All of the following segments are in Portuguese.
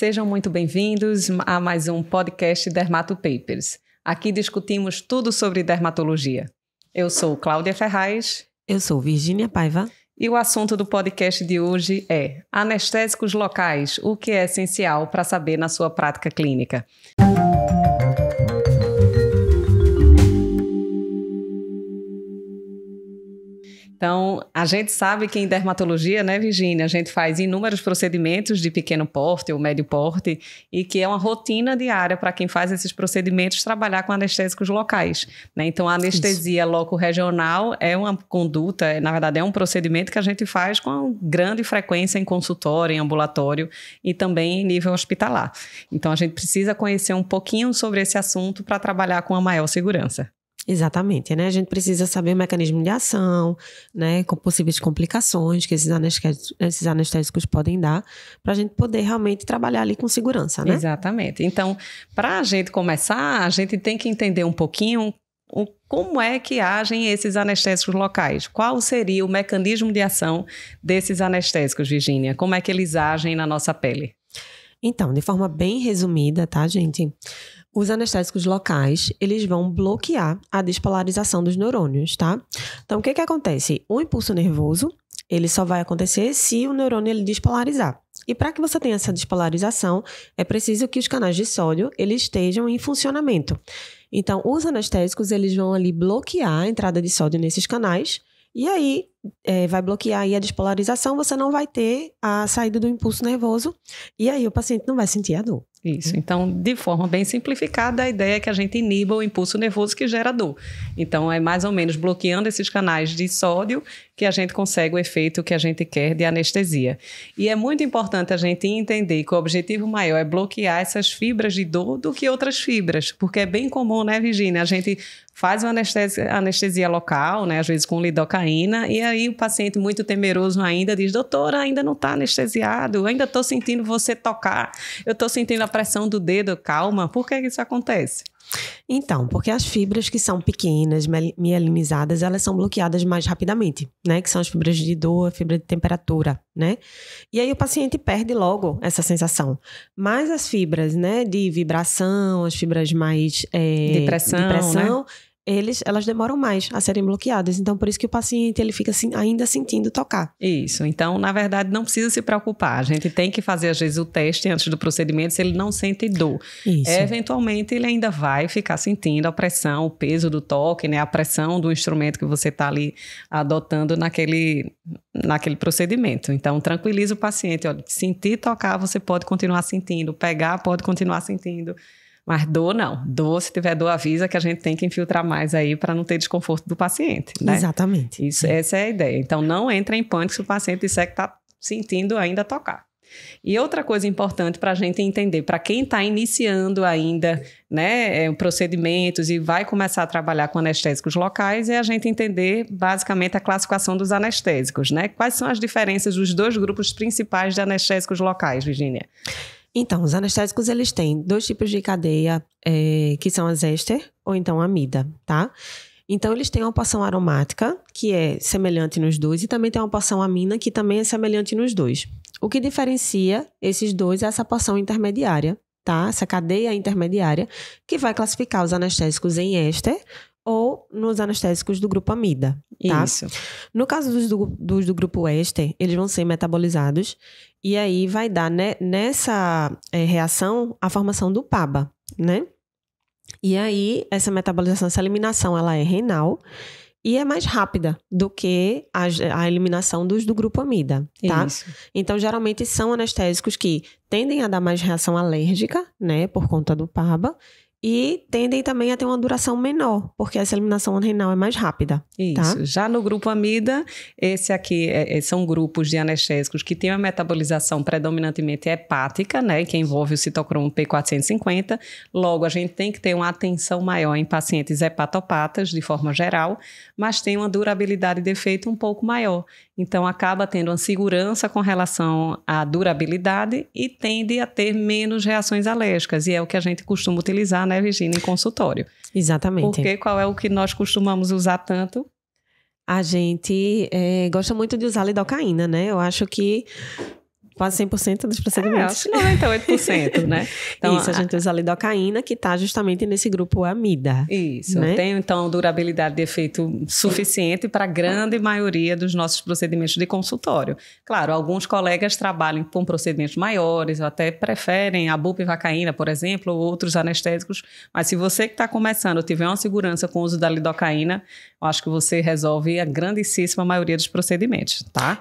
Sejam muito bem-vindos a mais um podcast Dermato Papers. Aqui discutimos tudo sobre dermatologia. Eu sou Cláudia Ferraz. Eu sou Virgínia Paiva. E o assunto do podcast de hoje é anestésicos locais, o que é essencial para saber na sua prática clínica. Então, a gente sabe que em dermatologia, né, Virginia, a gente faz inúmeros procedimentos de pequeno porte ou médio porte e que é uma rotina diária para quem faz esses procedimentos trabalhar com anestésicos locais. Né? Então, a anestesia loco-regional é uma conduta, é, na verdade, é um procedimento que a gente faz com grande frequência em consultório, em ambulatório e também em nível hospitalar. Então, a gente precisa conhecer um pouquinho sobre esse assunto para trabalhar com a maior segurança. Exatamente, né? A gente precisa saber o mecanismo de ação, né? Com possíveis complicações que esses anestésicos, esses anestésicos podem dar, para a gente poder realmente trabalhar ali com segurança, né? Exatamente. Então, para a gente começar, a gente tem que entender um pouquinho o, como é que agem esses anestésicos locais? Qual seria o mecanismo de ação desses anestésicos, Virginia? Como é que eles agem na nossa pele? Então, de forma bem resumida, tá, gente? Os anestésicos locais, eles vão bloquear a despolarização dos neurônios, tá? Então, o que que acontece? O impulso nervoso, ele só vai acontecer se o neurônio ele despolarizar. E para que você tenha essa despolarização, é preciso que os canais de sódio eles estejam em funcionamento. Então, os anestésicos eles vão ali bloquear a entrada de sódio nesses canais e aí é, vai bloquear aí a despolarização, você não vai ter a saída do impulso nervoso e aí o paciente não vai sentir a dor. Isso. Hum. Então, de forma bem simplificada, a ideia é que a gente iniba o impulso nervoso que gera dor. Então, é mais ou menos bloqueando esses canais de sódio que a gente consegue o efeito que a gente quer de anestesia. E é muito importante a gente entender que o objetivo maior é bloquear essas fibras de dor do que outras fibras, porque é bem comum, né, Virginia? A gente faz uma anestesia, anestesia local, né, às vezes com lidocaína, e aí o paciente muito temeroso ainda diz, doutora, ainda não está anestesiado, ainda estou sentindo você tocar, eu estou sentindo a pressão do dedo, calma, por que isso acontece? Então, porque as fibras que são pequenas, mielinizadas, elas são bloqueadas mais rapidamente, né? Que são as fibras de dor, fibra de temperatura, né? E aí o paciente perde logo essa sensação. Mas as fibras, né, de vibração, as fibras mais é, eh, de pressão, de pressão né? eles, elas demoram mais a serem bloqueadas. Então, por isso que o paciente ele fica assim, ainda sentindo tocar. Isso. Então, na verdade, não precisa se preocupar. A gente tem que fazer, às vezes, o teste antes do procedimento se ele não sente dor. Isso. eventualmente, ele ainda vai ficar sentindo a pressão, o peso do toque, né? A pressão do instrumento que você está ali adotando naquele, naquele procedimento. Então, tranquiliza o paciente. Olha, sentir tocar, você pode continuar sentindo. Pegar, pode continuar sentindo. Mas dor não. Dor, se tiver dor, avisa que a gente tem que infiltrar mais aí para não ter desconforto do paciente. Né? Exatamente. Isso, essa é a ideia. Então, não entra em pânico se o paciente disser que está sentindo ainda tocar. E outra coisa importante para a gente entender, para quem está iniciando ainda né, é, procedimentos e vai começar a trabalhar com anestésicos locais, é a gente entender basicamente a classificação dos anestésicos, né? Quais são as diferenças dos dois grupos principais de anestésicos locais, Virginia? Então, os anestésicos, eles têm dois tipos de cadeia, é, que são as éster ou então a amida, tá? Então, eles têm uma poção aromática, que é semelhante nos dois, e também tem uma poção amina, que também é semelhante nos dois. O que diferencia esses dois é essa poção intermediária, tá? Essa cadeia intermediária, que vai classificar os anestésicos em éster ou nos anestésicos do grupo amida, tá? Isso. No caso dos do, dos do grupo éster, eles vão ser metabolizados e aí vai dar né, nessa é, reação a formação do PABA, né? E aí essa metabolização, essa eliminação, ela é renal e é mais rápida do que a, a eliminação dos do grupo amida, tá? Isso. Então, geralmente são anestésicos que tendem a dar mais reação alérgica, né, por conta do PABA, e tendem também a ter uma duração menor, porque essa eliminação renal é mais rápida. Tá? Isso. Tá? Já no grupo amida, esse aqui é, é, são grupos de anestésicos que têm uma metabolização predominantemente hepática, né, que envolve o citocromo P450. Logo, a gente tem que ter uma atenção maior em pacientes hepatopatas, de forma geral, mas tem uma durabilidade de efeito um pouco maior. Então, acaba tendo uma segurança com relação à durabilidade e tende a ter menos reações alérgicas. E é o que a gente costuma utilizar, né, Virginia, em consultório. Exatamente. Porque qual é o que nós costumamos usar tanto? A gente é, gosta muito de usar lidocaína, né? Eu acho que quase 100% dos é, procedimentos. É, acho que 98%, né? Então, Isso, a gente usa a lidocaína, que está justamente nesse grupo amida. Isso, né? tem então durabilidade de efeito suficiente para a grande maioria dos nossos procedimentos de consultório. Claro, alguns colegas trabalham com procedimentos maiores, ou até preferem a bupivacaína, por exemplo, ou outros anestésicos, mas se você que está começando tiver uma segurança com o uso da lidocaína, eu acho que você resolve a grandíssima maioria dos procedimentos, tá?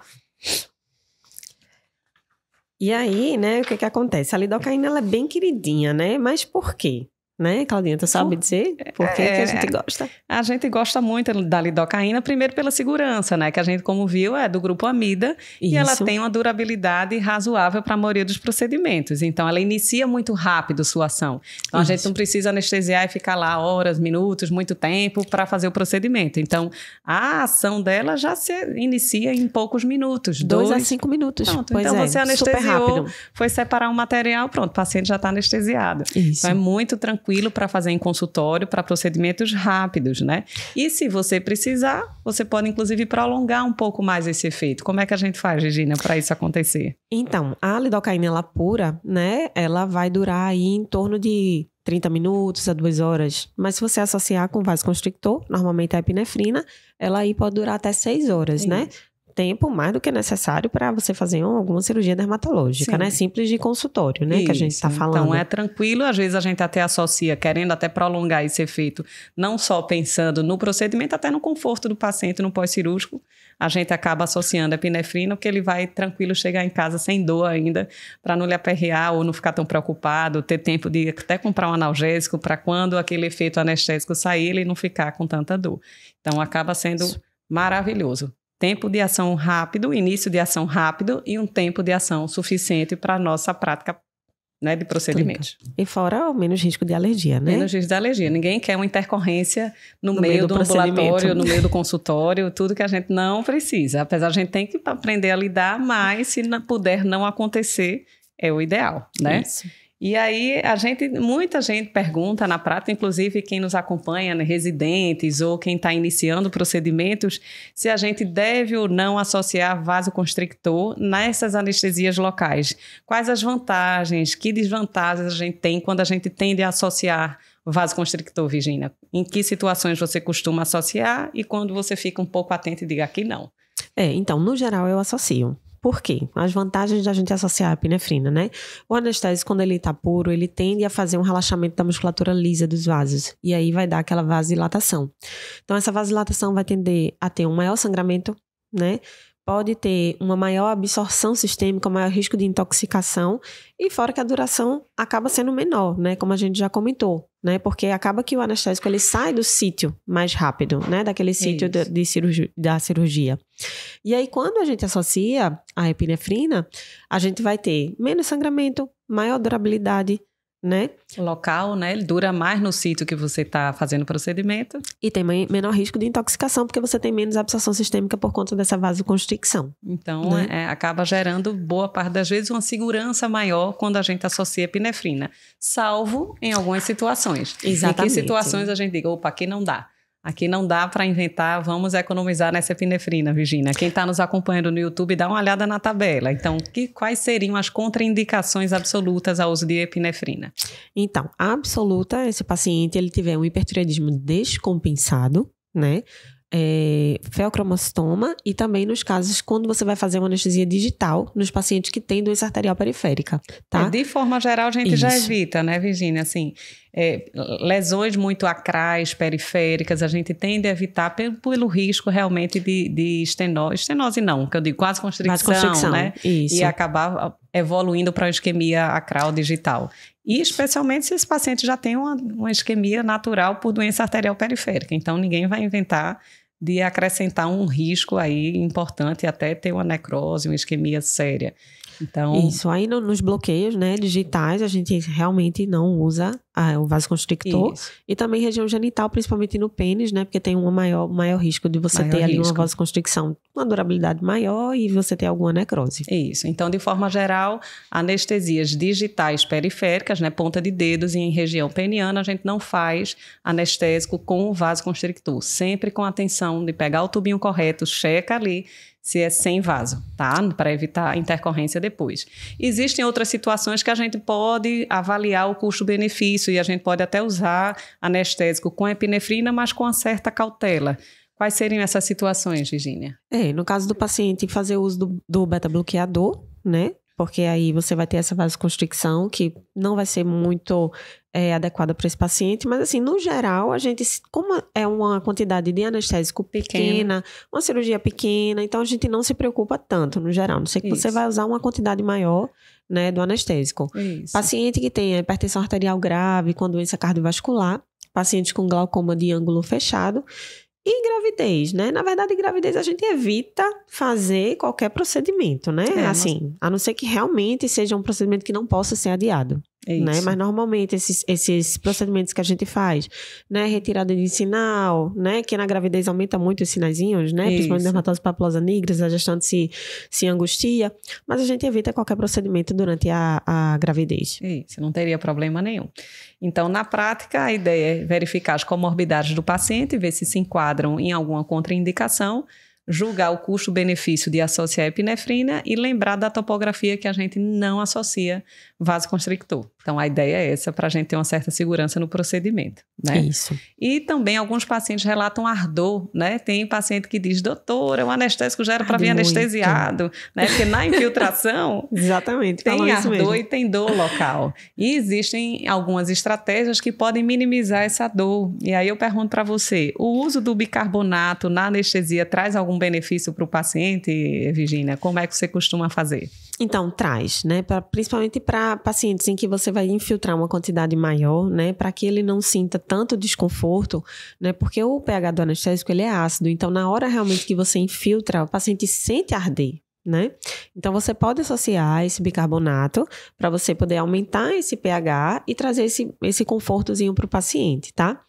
E aí, né, o que que acontece? A lidocaína, ela é bem queridinha, né? Mas por quê? Né, Claudinha? Tu sabe dizer por que, é, que a gente é, gosta? A gente gosta muito da lidocaína, primeiro pela segurança, né? Que a gente, como viu, é do grupo amida Isso. e ela tem uma durabilidade razoável para a maioria dos procedimentos. Então, ela inicia muito rápido sua ação. Então, Isso. a gente não precisa anestesiar e ficar lá horas, minutos, muito tempo para fazer o procedimento. Então, a ação dela já se inicia em poucos minutos. Dois, dois... a cinco minutos. Pronto, então, é, você anestesiou, foi separar um material, pronto, o paciente já está anestesiado. Então, Isso. Então, é muito tranquilo tranquilo para fazer em consultório para procedimentos rápidos, né? E se você precisar, você pode inclusive prolongar um pouco mais esse efeito. Como é que a gente faz, Regina, para isso acontecer? Então, a lidocaína ela pura, né? Ela vai durar aí em torno de 30 minutos a 2 horas. Mas se você associar com vasoconstrictor, normalmente a epinefrina, ela aí pode durar até 6 horas, Sim. né? tempo mais do que necessário para você fazer alguma cirurgia dermatológica, Sim. né? Simples de consultório, né? Isso. Que a gente está então, falando. Então é tranquilo, às vezes a gente até associa, querendo até prolongar esse efeito, não só pensando no procedimento, até no conforto do paciente no pós-cirúrgico, a gente acaba associando a epinefrina, porque ele vai tranquilo chegar em casa sem dor ainda, para não lhe aperrear ou não ficar tão preocupado, ter tempo de até comprar um analgésico para quando aquele efeito anestésico sair, ele não ficar com tanta dor. Então acaba sendo maravilhoso tempo de ação rápido, início de ação rápido e um tempo de ação suficiente para a nossa prática né, de procedimentos. E fora o menos risco de alergia, né? Menos risco de alergia. Ninguém quer uma intercorrência no, no meio, meio, do, do ambulatório, no meio do consultório, tudo que a gente não precisa. Apesar a gente tem que aprender a lidar, mas se puder não acontecer, é o ideal, né? Isso. E aí a gente, muita gente pergunta na prática, inclusive quem nos acompanha, né, residentes ou quem está iniciando procedimentos, se a gente deve ou não associar vasoconstrictor nessas anestesias locais. Quais as vantagens, que desvantagens a gente tem quando a gente tende a associar vasoconstrictor, Virginia? Em que situações você costuma associar e quando você fica um pouco atento e diga que não? É, então, no geral eu associo. Por quê? As vantagens da gente associar a epinefrina, é né? O anestésico, quando ele está puro, ele tende a fazer um relaxamento da musculatura lisa dos vasos. E aí vai dar aquela vasodilatação. Então, essa vasodilatação vai tender a ter um maior sangramento, né? pode ter uma maior absorção sistêmica, maior risco de intoxicação, e fora que a duração acaba sendo menor, né? Como a gente já comentou, né? Porque acaba que o anestésico ele sai do sítio mais rápido, né? Daquele é sítio de, de cirurgi da cirurgia. E aí, quando a gente associa a epinefrina, a gente vai ter menos sangramento, maior durabilidade, né? Local, né? Ele dura mais no sítio que você está fazendo o procedimento. E tem menor risco de intoxicação, porque você tem menos absorção sistêmica por conta dessa vasoconstricção. Então, né? é, acaba gerando, boa parte das vezes, uma segurança maior quando a gente associa epinefrina, salvo em algumas situações. Exatamente. Em que situações a gente diga, opa, aqui não dá. Aqui não dá para inventar, vamos economizar nessa epinefrina, Virginia. Quem está nos acompanhando no YouTube, dá uma olhada na tabela. Então, que, quais seriam as contraindicações absolutas ao uso de epinefrina? Então, absoluta, esse paciente ele tiver um hipertireoidismo descompensado, né? É, e também nos casos quando você vai fazer uma anestesia digital nos pacientes que têm doença arterial periférica, tá? É, de forma geral, a gente Isso. já evita, né, Virginia? Assim, é, lesões muito acrais, periféricas, a gente tende a evitar pelo, pelo risco realmente de, de estenose. Estenose não, que eu digo quase constricção, quase constricção né? Isso. E acabar ah, evoluindo para a isquemia acral digital. E especialmente se esse paciente já tem uma, uma isquemia natural por doença arterial periférica. Então, ninguém vai inventar de acrescentar um risco aí importante, até ter uma necrose, uma isquemia séria. Então... Isso, aí no, nos bloqueios né, digitais, a gente realmente não usa o vasoconstrictor. Isso. E também região genital, principalmente no pênis, né? Porque tem um maior, maior risco de você maior ter ali uma vasoconstricção, uma durabilidade maior e você ter alguma necrose. Isso. Então, de forma geral, anestesias digitais periféricas, né? Ponta de dedos e em região peniana, a gente não faz anestésico com o vasoconstrictor. Sempre com atenção de pegar o tubinho correto, checa ali se é sem vaso, tá? Para evitar intercorrência depois. Existem outras situações que a gente pode avaliar o custo-benefício isso e a gente pode até usar anestésico com epinefrina, mas com uma certa cautela. Quais seriam essas situações, Virginia? É, no caso do paciente fazer uso do, do beta-bloqueador, né? Porque aí você vai ter essa vasoconstricção que não vai ser muito é, adequada para esse paciente, mas assim, no geral, a gente, como é uma quantidade de anestésico pequena, pequena. uma cirurgia pequena, então a gente não se preocupa tanto, no geral. Não sei que Isso. você vai usar uma quantidade maior, né, do anestésico. Isso. Paciente que tem hipertensão arterial grave, com doença cardiovascular, pacientes com glaucoma de ângulo fechado e gravidez, né? Na verdade, gravidez a gente evita fazer qualquer procedimento, né? É, assim, mas... a não ser que realmente seja um procedimento que não possa ser adiado. É né? Mas normalmente esses, esses procedimentos que a gente faz, né? Retirada de sinal, né? Que na gravidez aumenta muito os sinaizinhos, né? Isso. Principalmente dermatose papulosa nigris, a gestante se, se angustia. Mas a gente evita qualquer procedimento durante a, a gravidez. É isso, não teria problema nenhum. Então, na prática, a ideia é verificar as comorbidades do paciente, ver se se enquadram em alguma contraindicação julgar o custo-benefício de associar epinefrina e lembrar da topografia que a gente não associa vasoconstrictor. Então, a ideia é essa, para a gente ter uma certa segurança no procedimento, né? Isso. E também alguns pacientes relatam ardor, né? Tem paciente que diz, doutora, o anestésico já era para vir anestesiado, né? Porque na infiltração... Exatamente, Tem ardor e tem dor local. E existem algumas estratégias que podem minimizar essa dor. E aí eu pergunto para você, o uso do bicarbonato na anestesia traz algum benefício para o paciente, Virginia? Como é que você costuma fazer? Então, traz, né? Pra, principalmente para pacientes em que você vai infiltrar uma quantidade maior, né? Para que ele não sinta tanto desconforto, né? Porque o pH do anestésico, ele é ácido. Então, na hora realmente que você infiltra, o paciente sente arder, né? Então você pode associar esse bicarbonato para você poder aumentar esse pH e trazer esse, esse confortozinho para o paciente, tá?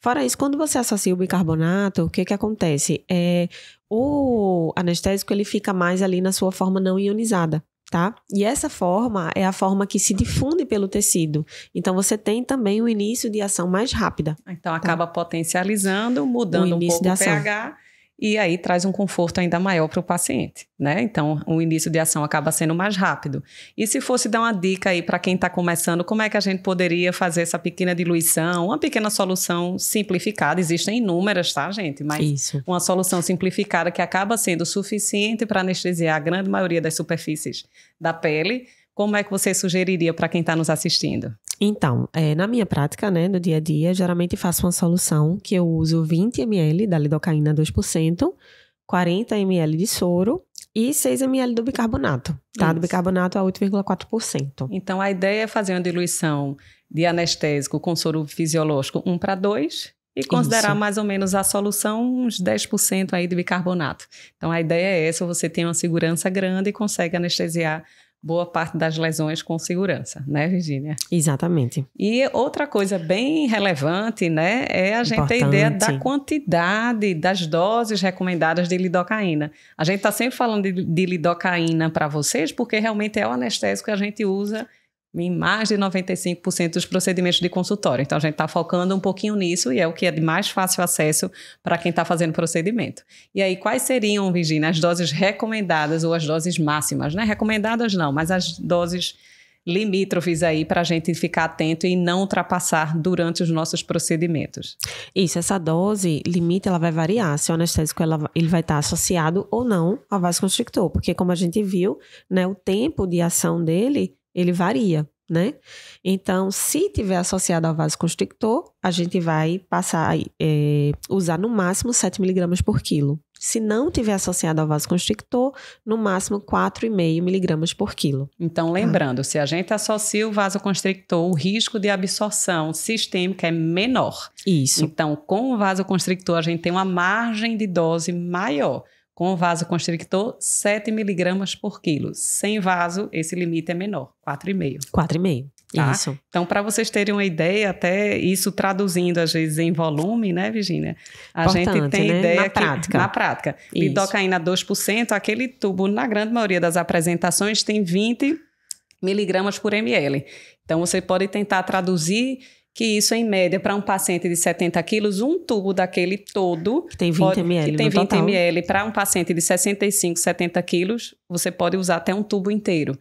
Fora isso, quando você associa o bicarbonato, o que que acontece? É, o anestésico ele fica mais ali na sua forma não ionizada. Tá? E essa forma é a forma que se difunde pelo tecido. Então você tem também o um início de ação mais rápida. Então tá? acaba tá? potencializando, mudando um pouco o pH e aí traz um conforto ainda maior para o paciente, né? Então, o início de ação acaba sendo mais rápido. E se fosse dar uma dica aí para quem está começando, como é que a gente poderia fazer essa pequena diluição, uma pequena solução simplificada? Existem inúmeras, tá, gente? Mas Isso. uma solução simplificada que acaba sendo suficiente para anestesiar a grande maioria das superfícies da pele como é que você sugeriria para quem está nos assistindo? Então, é, na minha prática, né, do dia a dia, geralmente faço uma solução que eu uso 20 ml da lidocaína 2%, 40 ml de soro e 6 ml do bicarbonato, tá? Isso. Do bicarbonato a 8,4%. Então, a ideia é fazer uma diluição de anestésico com soro fisiológico 1 para 2 e considerar Isso. mais ou menos a solução uns 10% aí de bicarbonato. Então, a ideia é essa, você tem uma segurança grande e consegue anestesiar boa parte das lesões com segurança, né, Virginia? Exatamente. E outra coisa bem relevante, né, é a gente Importante. ter ideia da quantidade das doses recomendadas de lidocaína. A gente está sempre falando de, de lidocaína para vocês, porque realmente é o anestésico que a gente usa em mais de 95% dos procedimentos de consultório. Então, a gente está focando um pouquinho nisso e é o que é de mais fácil acesso para quem está fazendo procedimento. E aí, quais seriam, Virginia, as doses recomendadas ou as doses máximas? Né? Recomendadas não, mas as doses limítrofes aí para a gente ficar atento e não ultrapassar durante os nossos procedimentos. Isso, essa dose limite ela vai variar se o anestésico ela, ele vai estar tá associado ou não a vasoconstrictor, porque como a gente viu, né, o tempo de ação dele ele varia, né? Então, se tiver associado ao vasoconstrictor, a gente vai passar, é, usar no máximo 7 miligramas por quilo. Se não tiver associado ao vasoconstrictor, no máximo 4,5 miligramas por quilo. Então, tá. lembrando, ah. se a gente associa o vasoconstrictor, o risco de absorção sistêmica é menor. Isso. Então, com o vasoconstrictor, a gente tem uma margem de dose maior. Com vasoconstrictor, 7 miligramas por quilo. Sem vaso, esse limite é menor, 4,5. 4,5. Tá? Isso. Então, para vocês terem uma ideia, até isso traduzindo às vezes em volume, né, Virginia? A Importante, gente tem né? ideia na que prática. na prática, isso. lidocaína 2%, aquele tubo na grande maioria das apresentações tem 20 miligramas por ml. Então, você pode tentar traduzir que isso em média para um paciente de 70 quilos, um tubo daquele todo. Que tem 20 pode, ml. Que tem 20 total. ml. Para um paciente de 65, 70 quilos, você pode usar até um tubo inteiro.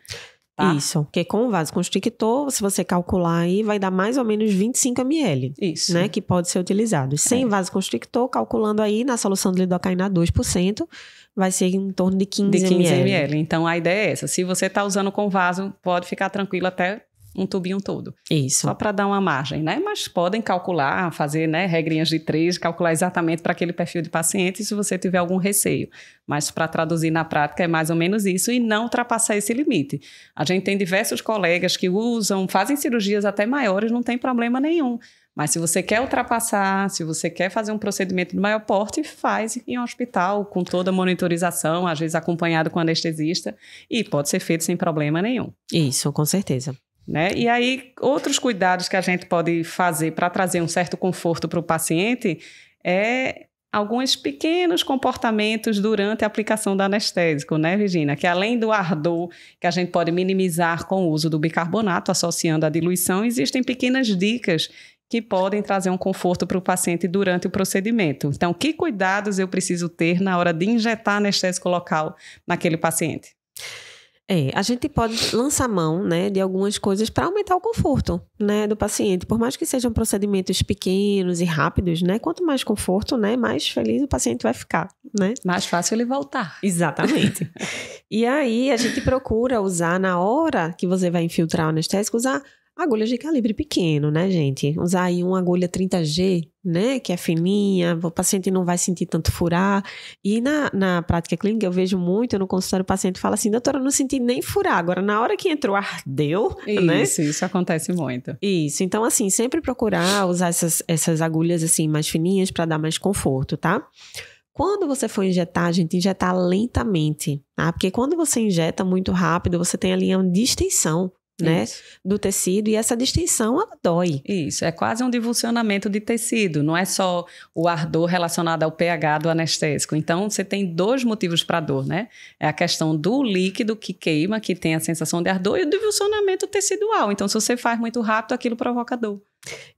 Tá? Isso, porque com o vasoconstrictor, se você calcular aí, vai dar mais ou menos 25 ml, Isso. né, que pode ser utilizado. É. Sem é. vasoconstrictor, calculando aí na solução de lidocaína 2%, vai ser em torno de 15 ml. De 15 ml. ml. Então, a ideia é essa. Se você está usando com vaso, pode ficar tranquilo até um tubinho todo. Isso. Só para dar uma margem, né? Mas podem calcular, fazer né, regrinhas de três, calcular exatamente para aquele perfil de paciente se você tiver algum receio. Mas para traduzir na prática é mais ou menos isso e não ultrapassar esse limite. A gente tem diversos colegas que usam, fazem cirurgias até maiores, não tem problema nenhum. Mas se você quer ultrapassar, se você quer fazer um procedimento de maior porte, faz em um hospital com toda a monitorização, às vezes acompanhado com anestesista, e pode ser feito sem problema nenhum. Isso, com certeza. Né? E aí, outros cuidados que a gente pode fazer para trazer um certo conforto para o paciente é alguns pequenos comportamentos durante a aplicação do anestésico, né, Virginia? Que além do ardor, que a gente pode minimizar com o uso do bicarbonato, associando à diluição, existem pequenas dicas que podem trazer um conforto para o paciente durante o procedimento. Então, que cuidados eu preciso ter na hora de injetar anestésico local naquele paciente? É, a gente pode lançar mão, né, de algumas coisas para aumentar o conforto, né, do paciente. Por mais que sejam procedimentos pequenos e rápidos, né, quanto mais conforto, né, mais feliz o paciente vai ficar, né? Mais fácil ele voltar. Exatamente. e aí a gente procura usar na hora que você vai infiltrar o anestésico usar Agulhas de calibre pequeno, né, gente? Usar aí uma agulha 30G, né, que é fininha, o paciente não vai sentir tanto furar. E na, na prática clínica, eu vejo muito, eu no consultório, o paciente fala assim, doutora, eu não senti nem furar. Agora, na hora que entrou, ardeu, isso, né? Isso, isso acontece muito. Isso, então assim, sempre procurar usar essas, essas agulhas assim, mais fininhas para dar mais conforto, tá? Quando você for injetar, a gente, injetar lentamente, tá? Porque quando você injeta muito rápido, você tem ali uma distensão né? Isso. Do tecido. E essa distinção, ela dói. Isso. É quase um divulsionamento de tecido. Não é só o ardor relacionado ao pH do anestésico. Então, você tem dois motivos para dor, né? É a questão do líquido que queima, que tem a sensação de ardor, e o divulsionamento tecidual. Então, se você faz muito rápido, aquilo provoca dor.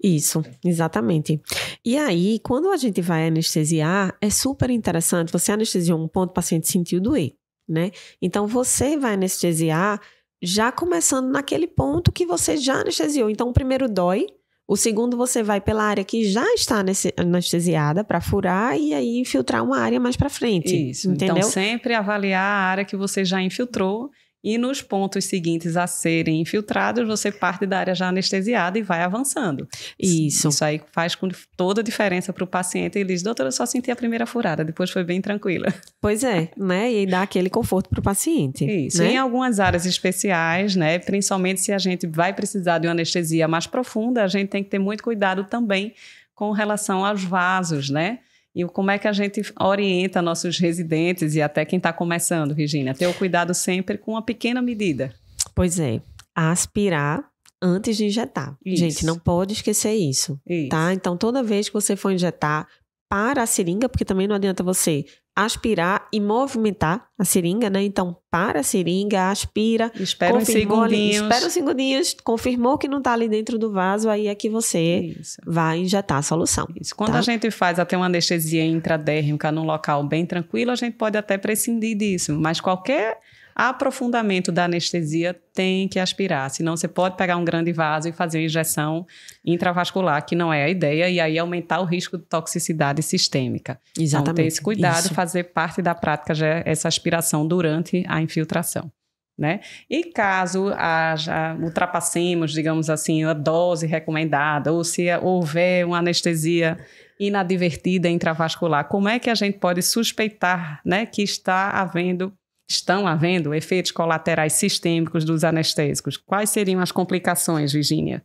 Isso, exatamente. E aí, quando a gente vai anestesiar, é super interessante. Você anestesiou um ponto, o paciente sentiu doer, né? Então, você vai anestesiar já começando naquele ponto que você já anestesiou. Então, o primeiro dói, o segundo você vai pela área que já está anestesiada para furar e aí infiltrar uma área mais para frente. Isso. Então, entendeu? Então, sempre avaliar a área que você já infiltrou e nos pontos seguintes a serem infiltrados, você parte da área já anestesiada e vai avançando. Isso. Isso aí faz com toda a diferença para o paciente. Ele diz, doutora, eu só senti a primeira furada, depois foi bem tranquila. Pois é, né? E dá aquele conforto para o paciente. Isso. Né? Em algumas áreas especiais, né? Principalmente se a gente vai precisar de uma anestesia mais profunda, a gente tem que ter muito cuidado também com relação aos vasos, né? E como é que a gente orienta nossos residentes e até quem está começando, Regina? Ter o cuidado sempre com uma pequena medida. Pois é. Aspirar antes de injetar. Isso. Gente, não pode esquecer isso, tá? isso, tá? Então, toda vez que você for injetar, para a seringa, porque também não adianta você aspirar e movimentar a seringa, né? Então, para a seringa, aspira, espera uns segundinhos. Ali, espera uns segundinhos, confirmou que não está ali dentro do vaso, aí é que você Isso. vai injetar a solução. Isso. Quando tá? a gente faz até uma anestesia intradérmica num local bem tranquilo, a gente pode até prescindir disso, mas qualquer aprofundamento da anestesia tem que aspirar, senão você pode pegar um grande vaso e fazer uma injeção intravascular, que não é a ideia, e aí aumentar o risco de toxicidade sistêmica. Exatamente. Então, ter esse cuidado, Isso. fazer parte da prática já essa aspiração durante a infiltração. Né? E caso haja, ultrapassemos, digamos assim, a dose recomendada, ou se houver uma anestesia inadvertida intravascular, como é que a gente pode suspeitar né, que está havendo estão havendo efeitos colaterais sistêmicos dos anestésicos? Quais seriam as complicações, Virginia?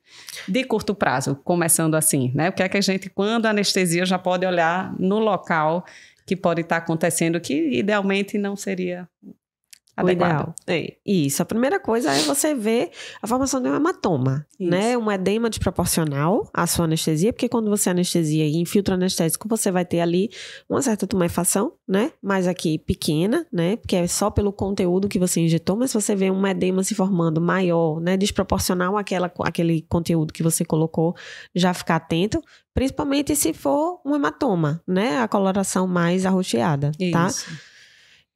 De curto prazo, começando assim, né? O que é que a gente, quando a anestesia, já pode olhar no local que pode estar acontecendo, que idealmente não seria adequada. O ideal. É. Isso. A primeira coisa é você ver a formação de um hematoma, né? Isso. né? Um edema desproporcional à sua anestesia, porque quando você anestesia e infiltra anestésico, você vai ter ali uma certa tumefação, né? Mas aqui pequena, né? Porque é só pelo conteúdo que você injetou, mas se você vê um edema se formando maior, né? Desproporcional àquela, àquele conteúdo que você colocou, já ficar atento, principalmente se for um hematoma, né? A coloração mais arroxeada, tá? Isso.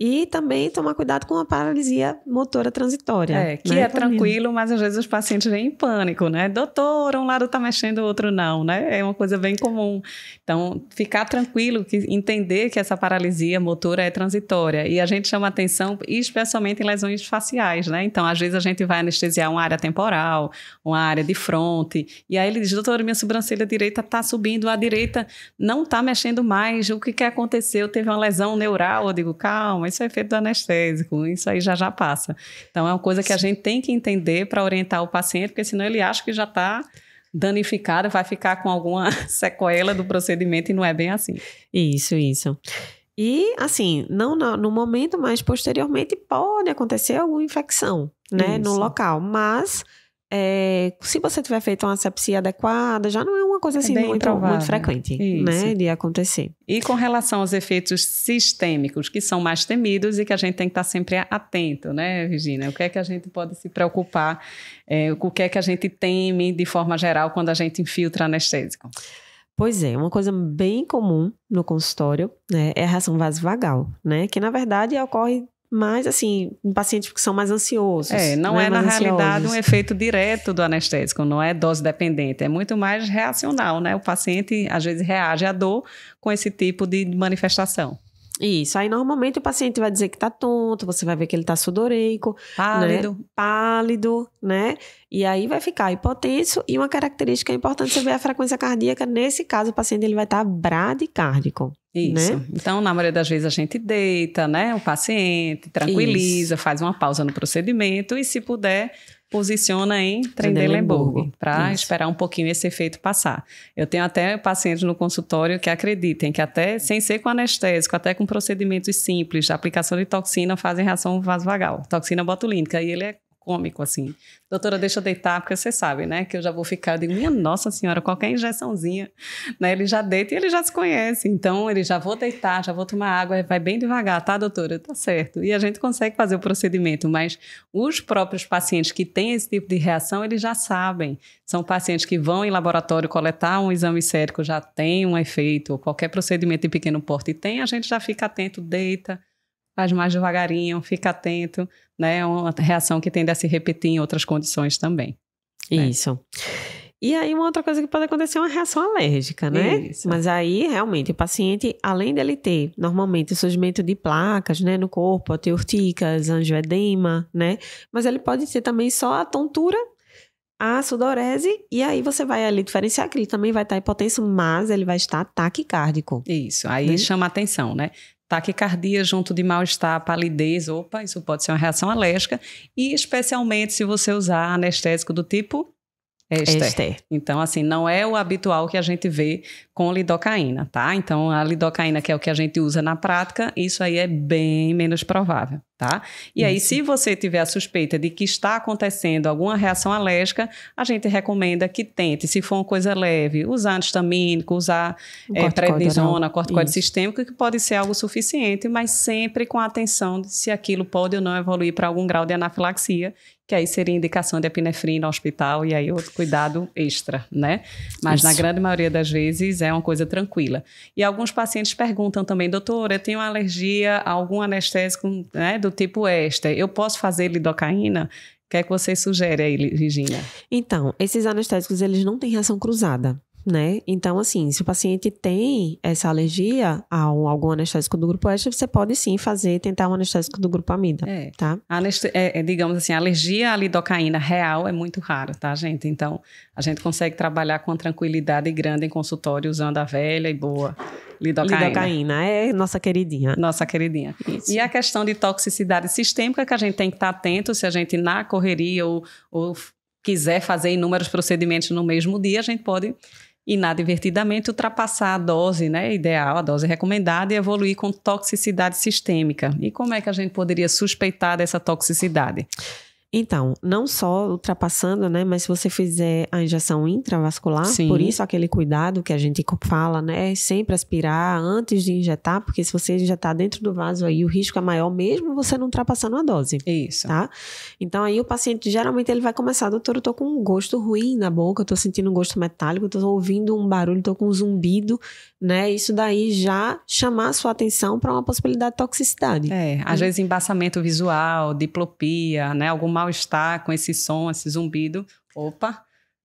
E também tomar cuidado com a paralisia motora transitória. É, que né? é tranquilo, mas às vezes os pacientes vêm em pânico, né? Doutor, um lado tá mexendo, o outro não, né? É uma coisa bem comum. Então, ficar tranquilo, que, entender que essa paralisia motora é transitória. E a gente chama atenção, especialmente em lesões faciais, né? Então, às vezes a gente vai anestesiar uma área temporal, uma área de fronte. E aí ele diz, doutor, minha sobrancelha direita tá subindo, a direita não tá mexendo mais. O que que aconteceu? Teve uma lesão neural? Eu digo, calma isso é efeito do anestésico, isso aí já já passa. Então é uma coisa que a gente tem que entender para orientar o paciente, porque senão ele acha que já está danificado, vai ficar com alguma sequela do procedimento e não é bem assim. Isso, isso. E, assim, não no, no, momento, mas posteriormente pode acontecer alguma infecção, né, Isso. no local. Mas é, se você tiver feito uma sepsia adequada, já não é uma coisa é assim é muito, muito, frequente né, de acontecer. E com relação aos efeitos sistêmicos, que são mais temidos e que a gente tem que estar sempre atento, né, Regina? O que é que a gente pode se preocupar? É, o que é que a gente teme de forma geral quando a gente infiltra anestésico? Pois é, uma coisa bem comum no consultório né, é a reação vasovagal, né? Que na verdade ocorre mas, assim, em pacientes que são mais ansiosos. É, não né? é, mais na ansiosos. realidade, um efeito direto do anestésico, não é dose dependente, é muito mais reacional, né? O paciente, às vezes, reage à dor com esse tipo de manifestação. Isso. Aí, normalmente, o paciente vai dizer que tá tonto, você vai ver que ele tá sudoreico. Pálido. Né? Pálido, né? E aí vai ficar hipotenso. E uma característica importante, você ver a frequência cardíaca. Nesse caso, o paciente ele vai estar tá bradicárdico. Né? Isso. Né? Então, na maioria das vezes, a gente deita, né? O paciente tranquiliza, Isso. faz uma pausa no procedimento e, se puder, posiciona em Trendelenburg para esperar um pouquinho esse efeito passar. Eu tenho até pacientes no consultório que acreditem que até sem ser com anestésico, até com procedimentos simples, aplicação de toxina fazem reação vasovagal, toxina botulínica, e ele é cômico, assim. Doutora, deixa eu deitar, porque você sabe, né? Que eu já vou ficar. de minha nossa senhora, qualquer injeçãozinha, né? Ele já deita e ele já se conhece. Então, ele já vou deitar, já vou tomar água, vai bem devagar, tá, doutora? Tá certo. E a gente consegue fazer o procedimento, mas os próprios pacientes que têm esse tipo de reação, eles já sabem. São pacientes que vão em laboratório coletar um exame sérico, já tem um efeito, qualquer procedimento de pequeno porte tem, a gente já fica atento, deita faz mais devagarinho, fica atento, né? É uma reação que tende a se repetir em outras condições também. Né? Isso. E aí, uma outra coisa que pode acontecer é uma reação alérgica, né? Isso. Mas aí, realmente, o paciente, além dele ter normalmente surgimento de placas, né, no corpo, teorticas, angioedema, né? Mas ele pode ter também só a tontura, a sudorese, e aí você vai ali diferenciar que ele também vai estar hipotenso, mas ele vai estar taquicárdico. Isso, aí né? chama atenção, né? taquicardia junto de mal-estar, palidez, opa, isso pode ser uma reação alérgica, e especialmente se você usar anestésico do tipo é, é Então, assim, não é o habitual que a gente vê com lidocaína, tá? Então, a lidocaína, que é o que a gente usa na prática, isso aí é bem menos provável, tá? E aí, se você tiver a suspeita de que está acontecendo alguma reação alérgica, a gente recomenda que tente, se for uma coisa leve, usar antistamínico, usar é, prednisona, corticóide sistêmico, que pode ser algo suficiente, mas sempre com atenção de se aquilo pode ou não evoluir para algum grau de anafilaxia, que aí seria indicação de epinefrina ao hospital e aí outro cuidado extra, né? Mas Isso. na grande maioria das vezes é uma coisa tranquila. E alguns pacientes perguntam também, doutora, eu tenho alergia a algum anestésico né, do tipo éster, eu posso fazer lidocaína? O que é que você sugere aí, Regina? Então, esses anestésicos, eles não têm reação cruzada né? Então, assim, se o paciente tem essa alergia a algum anestésico do grupo oeste, você pode sim fazer, tentar um anestésico do grupo amida, é. tá? É, é, digamos assim, a alergia à lidocaína real é muito rara, tá, gente? Então, a gente consegue trabalhar com tranquilidade grande em consultório usando a velha e boa lidocaína. Lidocaína, é nossa queridinha. Nossa queridinha. Isso. E a questão de toxicidade sistêmica que a gente tem que estar atento se a gente na correria ou, ou quiser fazer inúmeros procedimentos no mesmo dia, a gente pode inadvertidamente ultrapassar a dose né, ideal, a dose recomendada, e evoluir com toxicidade sistêmica. E como é que a gente poderia suspeitar dessa toxicidade? Então, não só ultrapassando, né? Mas se você fizer a injeção intravascular, Sim. por isso aquele cuidado que a gente fala, né? É sempre aspirar antes de injetar, porque se você injetar dentro do vaso aí, o risco é maior mesmo você não ultrapassando a dose. Isso. Tá? Então aí o paciente, geralmente ele vai começar, doutor, eu tô com um gosto ruim na boca, eu tô sentindo um gosto metálico, tô ouvindo um barulho, tô com um zumbido, né? Isso daí já chamar a sua atenção para uma possibilidade de toxicidade. É, às hum. vezes embaçamento visual, diplopia, né? Alguma mal-estar com esse som, esse zumbido, opa,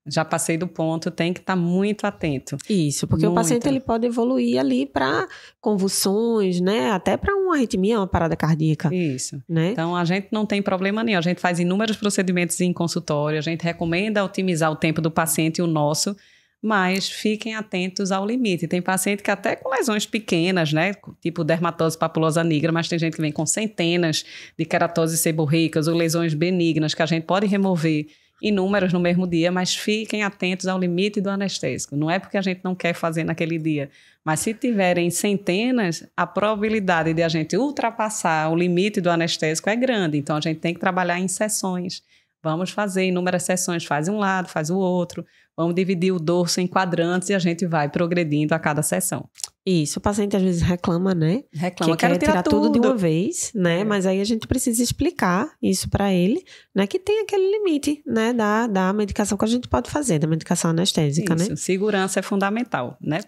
já passei do ponto, tem que estar tá muito atento. Isso, porque muito. o paciente ele pode evoluir ali para convulsões, né? Até para uma arritmia, uma parada cardíaca. Isso. Né? Então a gente não tem problema nenhum. A gente faz inúmeros procedimentos em consultório, a gente recomenda otimizar o tempo do paciente e o nosso mas fiquem atentos ao limite. Tem paciente que até com lesões pequenas, né, tipo dermatose papulosa negra, mas tem gente que vem com centenas de queratoses seborreicas ou lesões benignas que a gente pode remover inúmeras no mesmo dia, mas fiquem atentos ao limite do anestésico. Não é porque a gente não quer fazer naquele dia, mas se tiverem centenas, a probabilidade de a gente ultrapassar o limite do anestésico é grande. Então a gente tem que trabalhar em sessões. Vamos fazer inúmeras sessões, faz um lado, faz o outro Vamos dividir o dorso em quadrantes e a gente vai progredindo a cada sessão. Isso, o paciente às vezes reclama, né? Reclama, que tirar, tirar tudo. tudo. de uma vez, né? É. Mas aí a gente precisa explicar isso para ele, né? Que tem aquele limite, né? Da, da medicação que a gente pode fazer, da medicação anestésica, né? isso, né? Segurança é fundamental, né?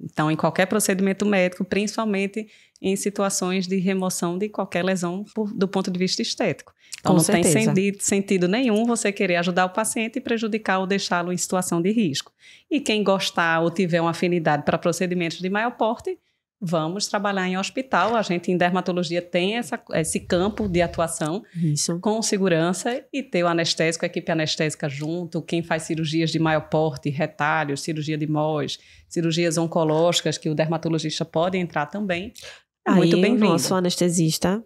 Então, em qualquer procedimento médico, principalmente em situações de remoção de qualquer lesão por, do ponto de vista estético. Então, Com não certeza. tem sentido, sentido nenhum você querer ajudar o paciente e prejudicar ou deixá-lo em situação de risco. E quem gostar ou tiver uma afinidade para procedimentos de maior porte, vamos trabalhar em hospital. A gente em dermatologia tem essa, esse campo de atuação Isso. com segurança e ter o anestésico, a equipe anestésica junto, quem faz cirurgias de maior porte, retalhos, cirurgia de MOS, cirurgias oncológicas que o dermatologista pode entrar também. É Aí, muito bem-vindo. Nosso anestesista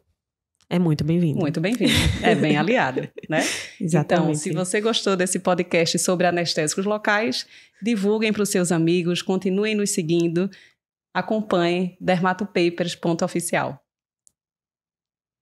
é muito bem-vindo. Muito bem-vindo. É bem aliado, né? Exatamente. Então, se você gostou desse podcast sobre anestésicos locais, divulguem para os seus amigos, continuem nos seguindo, acompanhem dermatopapers.oficial.